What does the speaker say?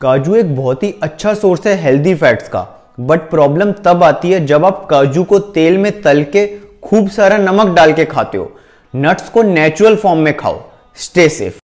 काजू एक बहुत ही अच्छा सोर्स है हेल्दी फैट्स का बट प्रॉब्लम तब आती है जब आप काजू को तेल में तल के खूब सारा नमक डाल के खाते हो नट्स को नेचुरल फॉर्म में खाओ स्टे सेफ